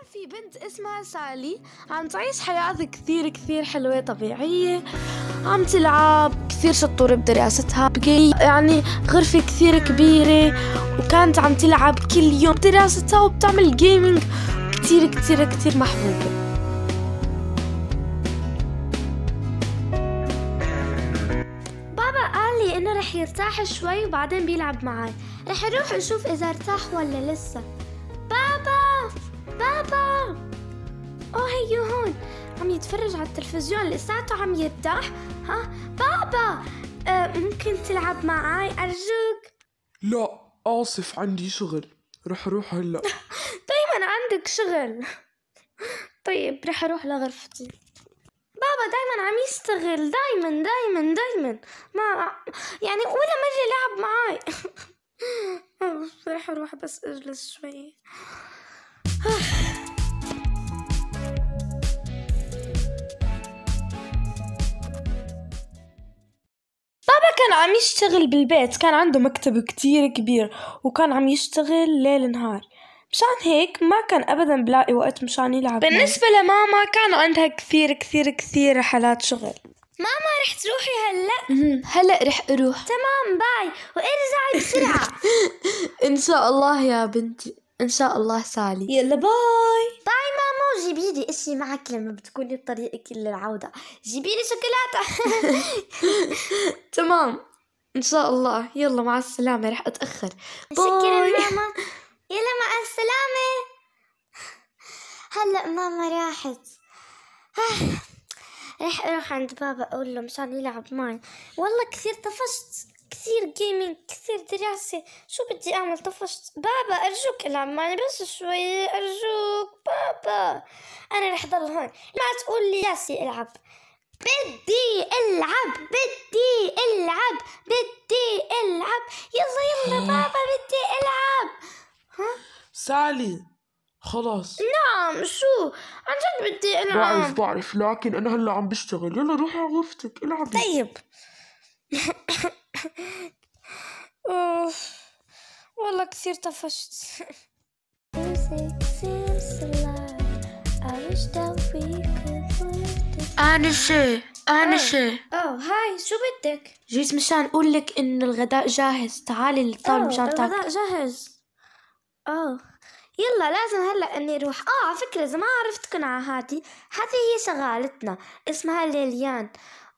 كان في بنت اسمها سالي عم تعيش حياة كثير كثير حلوة طبيعية عم تلعب كثير شطورة بدراستها بقي يعني غرفة كثير كبيرة وكانت عم تلعب كل يوم دراستها وبتعمل جيمنج كثير كثير كثير محبوبة بابا قال لي انه رح يرتاح شوي وبعدين بيلعب معي رح اروح اشوف اذا ارتاح ولا لسه بابا أوه هيو هون عم يتفرج على التلفزيون لساته عم يرتاح ها بابا أه ممكن تلعب معاي أرجوك لا آسف عندي شغل رح أروح هلأ دايما عندك شغل طيب رح أروح لغرفتي بابا دايما عم يشتغل دايما دايما دايما ما يعني ولا مرة لعب معاي رح أروح بس أجلس شوي كان عم يشتغل بالبيت كان عنده مكتب كتير كبير وكان عم يشتغل ليل نهار مشان هيك ما كان ابدا بلاقي وقت مشان يلعب بالنسبه لماما كان عندها كثير كثير كثير حالات شغل ماما رح تروحي هلا هلا رح اروح تمام باي وارجعي بسرعه ان شاء الله يا بنتي ان شاء الله سالي يلا باي باي مامو جيبي لي اشي معك لما بتكوني بطريقك للعوده جيبي لي شوكولاته تمام ان شاء الله يلا مع السلامه رح اتاخر شكرا ماما يلا مع السلامه هلا ماما راحت رح اروح عند بابا اقول له مشان يلعب معي والله كثير طفشت كثير جيمنج كثير دراسة شو بدي أعمل طفشت بابا أرجوك العب معي بس شوي أرجوك بابا أنا رح ضل هون ما تقول لي ياسي العب بدي العب بدي العب بدي العب يلا يلا بابا بدي العب ها سالي خلاص نعم شو عن جد بدي العب بعرف بعرف لكن انا هلا عم بشتغل يلا روحي على غرفتك العبي طيب والله كثير طفشت أنا شي أوه هاي شو بدك؟ جيت مشان أقول لك إن الغداء جاهز تعالي للطاولة تاكل الغداء جاهز أوه يلا لازم هلا اني اروح اه على فكره اذا ما عرفتكن على هاتي هذه هي شغالتنا اسمها ليليان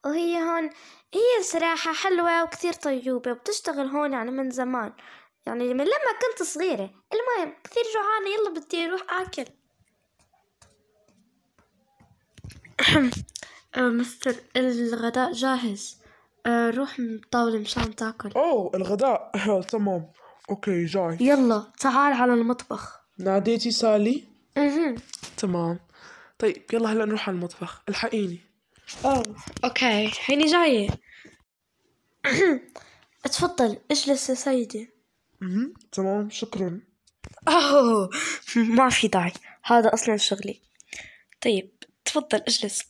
وهي هون هي صراحة حلوة وكثير طيوبة وبتشتغل هون يعني من زمان يعني من لما كنت صغيرة المهم كثير جوعانة يلا بدي أروح أكل آه، مستر الغداء جاهز آه، روح من الطاولة مشان تاكل أوه الغداء تمام أوكي جاي يلا تعال على المطبخ ناديتي سالي؟ اها أمم. تمام طيب يلا هلا نروح على المطبخ الحقيني اوه اوكي هيني جاية اتفضل اجلس يا سيدي تمام شكرا اوه ما في داعي هذا اصلا شغلي طيب تفضل اجلس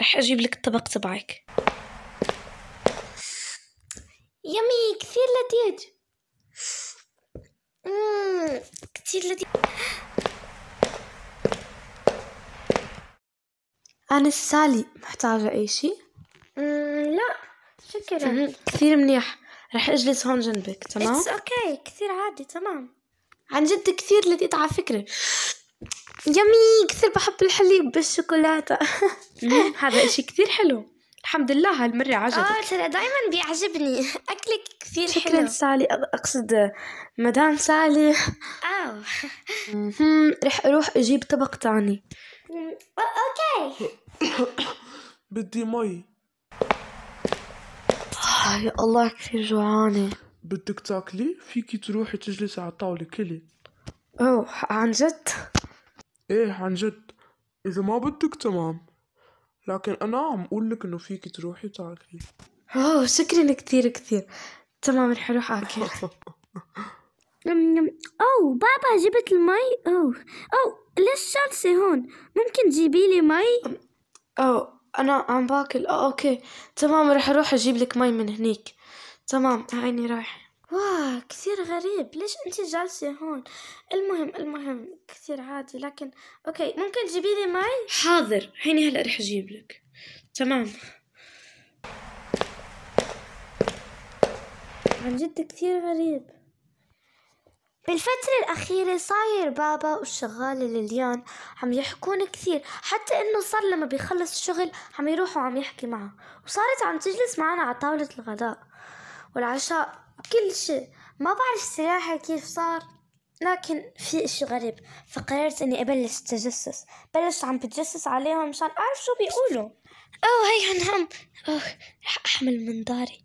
رح اجيب لك الطبق تبعك يمي كثير لذيذ كثير لذيذ أنا سالي محتاجة أي شيء؟ لا شكرا كثير منيح رح أجلس هون جنبك تمام؟ اتس أوكي okay. كثير عادي تمام عن جد كثير لذيذ على فكرة يمي كثير بحب الحليب بالشوكولاتة هذا إشي كثير حلو الحمد لله هالمرة عجبك اه ترى دايما بيعجبني أكلك كثير حلو شكرا سالي أقصد مدام سالي اه رح أروح أجيب طبق تاني اوكي oh, بدي مي يا الله كثير جوعانة بدك تاكلي فيكي تروحي تجلسي على الطاولة كلي اوه عن جد ايه عن جد اذا ما بدك تمام لكن انا عم اقول لك انه فيكي تروحي تاكلي اوه شكرا كثير كثير تمام رح اروح اكل أو بابا جبت المي أو أو ليش جالسة هون ممكن تجيبي لي مي أو أنا عم باكل أو أوكي تمام رح أروح أجيب لك مي من هنيك تمام عيني رايحة واه كثير غريب ليش انت جالسة هون المهم المهم كثير عادي لكن اوكي ممكن تجيبي لي مي حاضر هيني هلا رح اجيب لك تمام عن جد كثير غريب بالفترة الأخيرة صاير بابا والشغالة لليان عم يحكون كثير حتى إنه صار لما بيخلص الشغل عم يروح وعم يحكي معها وصارت عم تجلس معنا على طاولة الغداء والعشاء كل شيء ما بعرف صراحة كيف صار لكن في اشي غريب فقررت اني ابلش تجسس بلشت عم بتجسس عليهم مشان اعرف شو بيقولوا اوه هي هنهم اوه رح احمل منظاري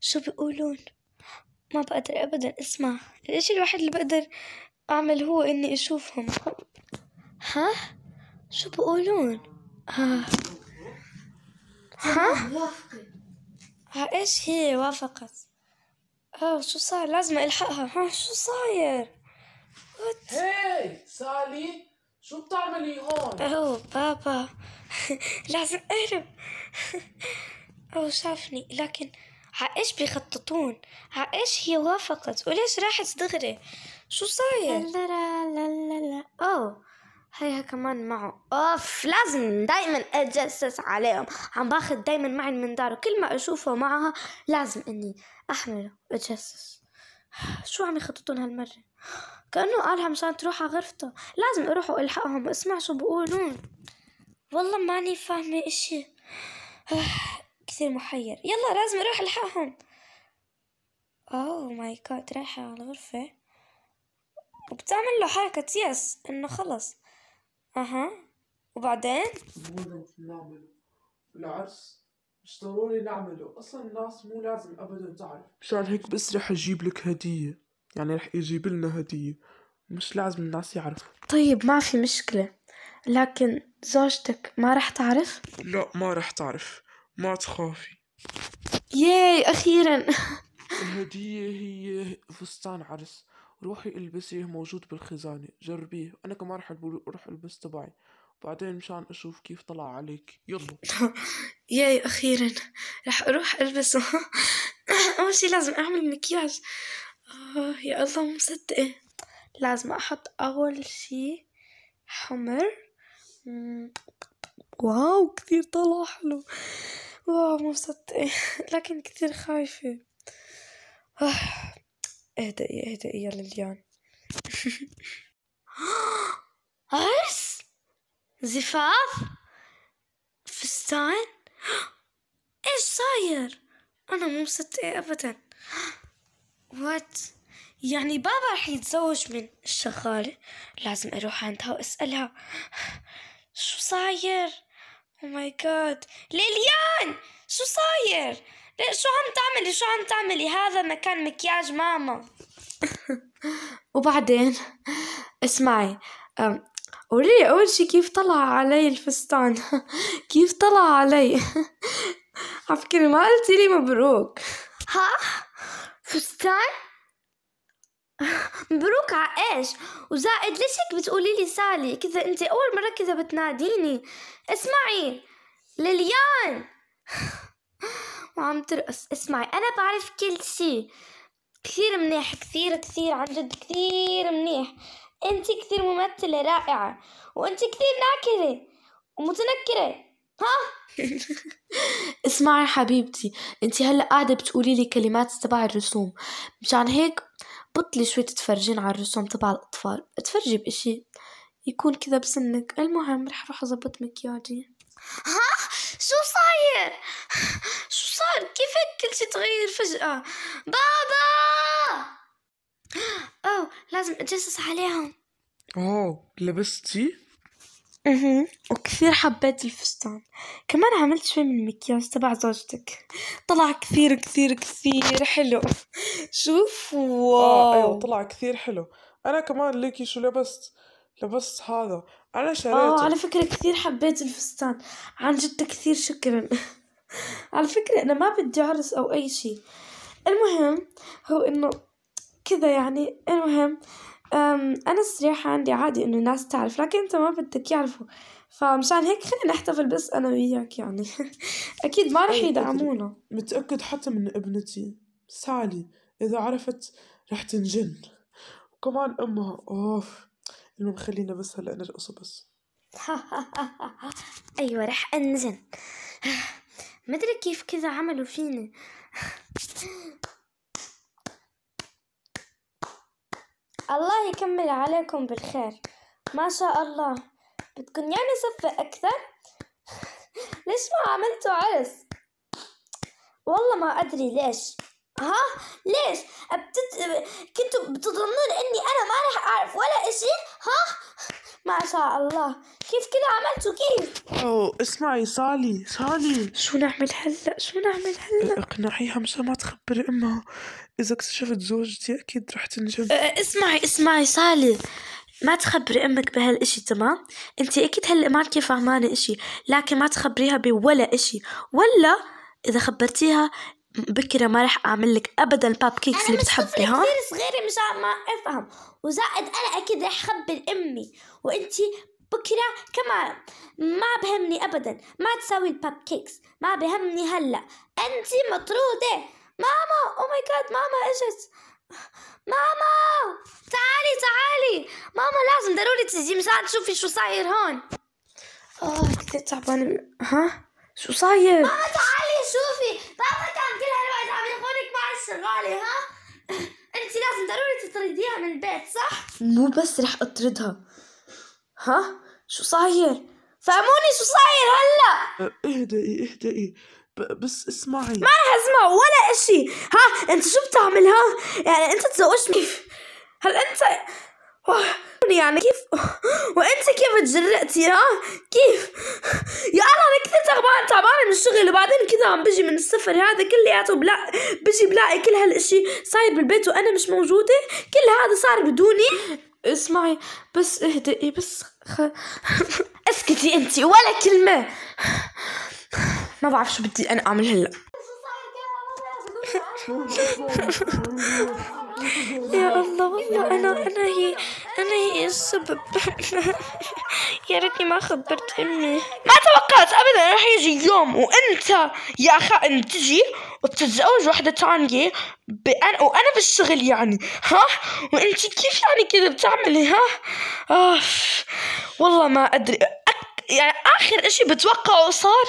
شو بيقولون ما بقدر أبدا اسمع الإشي الوحيد اللي بقدر أعمل هو إني أشوفهم ها؟ شو بقولون؟ ها؟ ها؟ ها إيش هي وافقت؟ اه شو صار؟ لازم ألحقها ها شو صاير؟ وات؟ هاي سالي شو بتعملي هون؟ اوه بابا لازم اهرب اوه شافني لكن عايش بيخططون عايش هي وافقت وليش راحت دغري شو صاير لا لا لا لا اوه هيها كمان معه اوف لازم دايما اتجسس عليهم عم باخذ دايما معي المنظار وكل ما اشوفه معها لازم اني احمله اتجسس شو عم يخططون هالمرة كأنه قالها مشان تروح على غرفته لازم اروح والحقهم واسمع شو بقولون والله ماني فاهمة اشي كثير محير يلا لازم اروح الحقهم اوه ماي جاد رايحة على الغرفة وبتعمل له حركة يس انه خلص اها وبعدين مو نعمله العرس مش ضروري نعمله اصلا الناس مو لازم ابدا تعرف مشان هيك بس رح اجيب لك هدية يعني رح يجيب لنا هدية مش لازم الناس يعرفوا طيب ما في مشكلة لكن زوجتك ما رح تعرف؟ لا ما رح تعرف ما تخافي ياي أخيرا الهدية هي فستان عرس روحي البسيه موجود بالخزانة جربيه أنا كمان رح أروح البس تبعي بعدين مشان أشوف كيف طلع عليك يلا ياي أخيرا رح أروح ألبسه أول شي لازم أعمل مكياج آه يا الله مصدقة لازم أحط أول شي حمر واو كثير طلع حلو واو مبسوطة لكن كثير خايفة آه، اهدئي اهدئي يا ليليان عرس زفاف فستان ايش صاير انا مو مصدقه ابدا وات يعني بابا رح يتزوج من الشغالة لازم اروح عندها واسألها شو صاير او ماي جاد ليليان شو صاير شو عم تعملي شو عم تعملي هذا مكان مكياج ماما وبعدين اسمعي قولي لي اول شي كيف طلع علي الفستان كيف طلع علي عفكري ما قلتي لي مبروك ها فستان مبروك ايش وزائد ليش هيك بتقولي لي سالي كذا انت اول مره كذا بتناديني اسمعي ليليان وعم ترقص اسمعي انا بعرف كل شيء كثير منيح كثير كثير عن جد كثير منيح انت كثير ممثلة رائعة وانت كثير ناكرة ومتنكرة ها اسمعي حبيبتي انت هلا قاعدة بتقولي لي كلمات تبع الرسوم مشان هيك بطلي شوي تتفرجين على الرسوم تبع الأطفال تفرجي بإشي يكون كذا بسنك المهم رح أروح أضبط مكياجي ها شو صاير شو صار كيف كل شي تغير فجأة بابا أوه لازم أجسس عليهم أوه لبستي اها وكثير حبيت الفستان كمان عملت شوي من المكياج تبع زوجتك طلع كثير كثير كثير حلو شوف واو آه ايوه طلع كثير حلو انا كمان ليكي شو لبست لبست هذا انا آه، شريته اه على فكره كثير حبيت الفستان عن جد كثير شكرا على فكره انا ما بدي عرس او اي شيء المهم هو انه كذا يعني المهم أنا الصراحة عندي عادي إنه الناس تعرف لكن أنت ما بدك يعرفوا فمشان هيك خلينا نحتفل بس أنا وياك يعني أكيد ما رح يدعمونا متأكد حتى من ابنتي سالي إذا عرفت رح تنجن وكمان أمها أوف المهم خلينا بس هلا نرقص بس أيوة رح أنزل مدري كيف كذا عملوا فيني الله يكمل عليكم بالخير ما شاء الله بدكم يعني صفة أكثر ليش ما عملتوا عرس والله ما أدري ليش ها ليش أبتت... كنتوا بتظنون اني انا ما رح اعرف ولا اشي ها ما شاء الله كيف كده عملته كيف أوه اسمعي صالي صالي شو نعمل هلا شو نعمل هلا اقنعيها مشان ما تخبري امها اذا اكتشفت زوجتي اكيد رح تنجب أه اسمعي اسمعي صالي ما تخبري امك بهالاشي تمام انت اكيد هلا ما كيف فهمانه اشي لكن ما تخبريها بولا اشي ولا اذا خبرتيها بكره ما رح اعمل لك ابدا الباب كيكس اللي بتحبي ها انا كثير صغيره مشان ما افهم وزائد انا اكيد رح اخبر امي وانت بكرة كمان ما بهمني أبدا ما تسوي الباب كيكس ما بهمني هلأ أنت مطرودة ماما أو ماي جاد ماما إجت ماما تعالي تعالي ماما لازم ضروري تجي مشان تشوفي شو صاير هون آه كثير تعبانة ها شو صاير؟ ماما تعالي شوفي بابا كان كل هالوقت عم يخونك مع الشغالة ها؟ انت لازم ضروري تطرديها من البيت صح؟ مو بس رح اطردها ها شو صاير فهموني شو صاير هلا اهدئي اهدئي إيه، إيه، إيه، بس اسمعي ما رح اسمع ولا اشي ها انت شو بتعمل ها يعني انت تزوجت كيف هل انت يعني كيف وانت كيف تجرأتي ها كيف يا الله انا كثير تعبان تعبانه من الشغل وبعدين كذا عم بجي من السفر هذا كلياته بلا بجي بلاقي كل هالاشي صاير بالبيت وانا مش موجوده كل هذا صار بدوني اسمعي بس اهدئي بس خ... اسكتي انت ولا كلمه ما بعرف شو بدي انا اعمل هلا يا الله والله انا انا هي انا هي السبب يا ريتني ما خبرت امي ما توقعت ابدا راح يجي يوم وانت يا خائن تجي وتتزوج وحده ثانيه بأن... وانا بالشغل يعني ها وانت كيف يعني كذا بتعملي ها اوف آه، والله ما ادري أك... يعني اخر اشي بتوقعه صار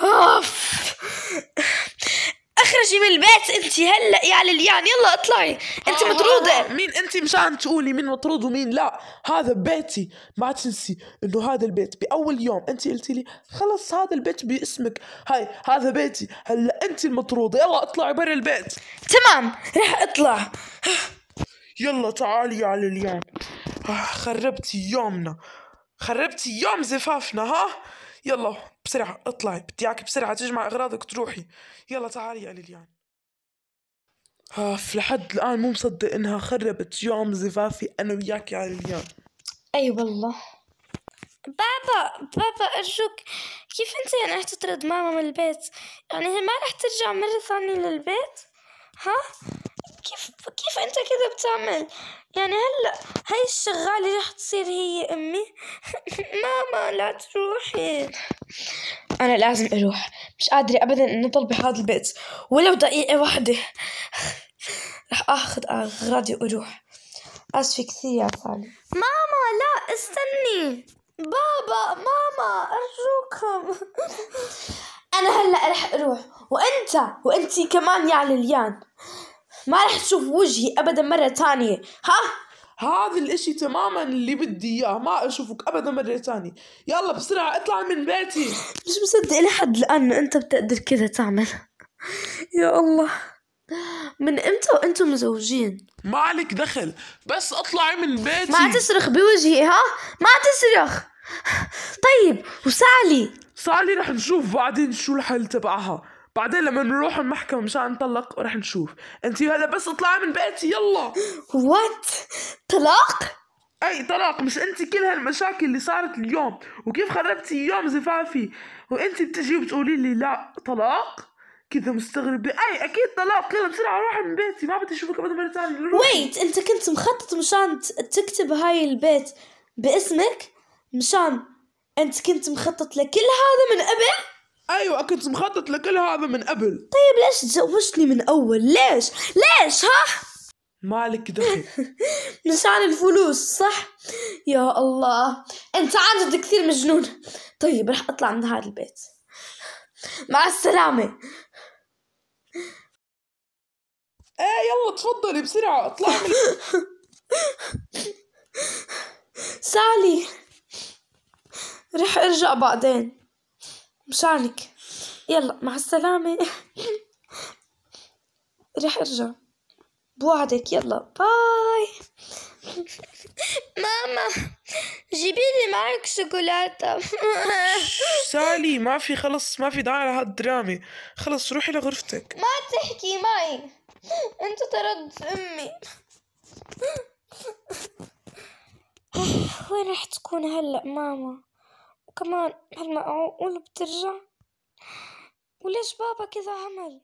اوف آه، اخرجي من البيت انت هلا يا يعني لليان يلا اطلعي انت آه، آه، آه. مطروده مين انت مشان تقولي مين مطرود ومين لا هذا بيتي ما تنسي انه هذا البيت باول يوم انت قلتي لي خلص هذا البيت باسمك هاي هذا بيتي هلا انت المطروده يلا اطلعي برا البيت تمام رح اطلع يلا تعالي يا لليان خربتي يومنا خربتي يوم زفافنا ها يلا بسرعة اطلعي بدي اياكي بسرعة تجمع أغراضك تروحي يلا تعالي يا ليليان اف آه، لحد الآن مو مصدق إنها خربت يوم زفافي أنا وياكي يا ليليان أي أيوة والله بابا بابا أرجوك كيف أنت يعني رح تطرد ماما من البيت؟ يعني هي ما رح ترجع مرة ثانية للبيت؟ ها؟ كيف كيف انت كذا بتعمل يعني هلا هاي الشغالة رح تصير هي امي ماما لا تروحي انا لازم اروح مش قادرة ابدا اني اضل بهذا البيت ولو دقيقة واحدة رح اخذ اغراضي واروح اسفة كثير يا سالي ماما لا استني بابا ماما ارجوكم انا هلا رح اروح وانت وانتي كمان يا ليليان ما رح تشوف وجهي ابدا مره ثانيه ها هذا الاشي تماما اللي بدي اياه ما اشوفك ابدا مرة ثانيه يلا بسرعة اطلع من بيتي مش مصدق لحد الان انه انت بتقدر كذا تعمل يا الله من امتى وانتم مزوجين ما عليك دخل بس اطلعي من بيتي ما تصرخ بوجهي ها ما تصرخ طيب وسالي سالي رح نشوف بعدين شو الحل تبعها بعدين لما نروح المحكمة مشان نطلق ورح نشوف انت هلا بس اطلعي من بيتي يلا وات طلاق اي طلاق مش انت كل هالمشاكل اللي صارت اليوم وكيف خربتي يوم زفافي وانت بتجي وبتقولي لي لا طلاق كذا مستغربة اي اكيد طلاق يلا بسرعة روحي من بيتي ما بدي اشوفك ابدا مرة ثانية ويت انت كنت مخطط مشان تكتب هاي البيت باسمك مشان انت كنت مخطط لكل هذا من قبل ايوه كنت مخطط لكل هذا من قبل طيب ليش تزوجتني من اول ليش ليش ها مالك دخل مشان الفلوس صح يا الله انت عندك كثير مجنون طيب رح اطلع من هذا البيت مع السلامه ايه يلا تفضلي بسرعه اطلع من سالي رح ارجع بعدين مشانك يلا مع السلامة رح ارجع بوعدك يلا باي ماما جيبي لي معك شوكولاتة سالي ما في خلص ما في داعي لهالدراما خلص روحي لغرفتك ما تحكي معي انت طردت امي وين رح تكون هلا ماما وكمان هالمقعوق بترجع وليش بابا كذا عمل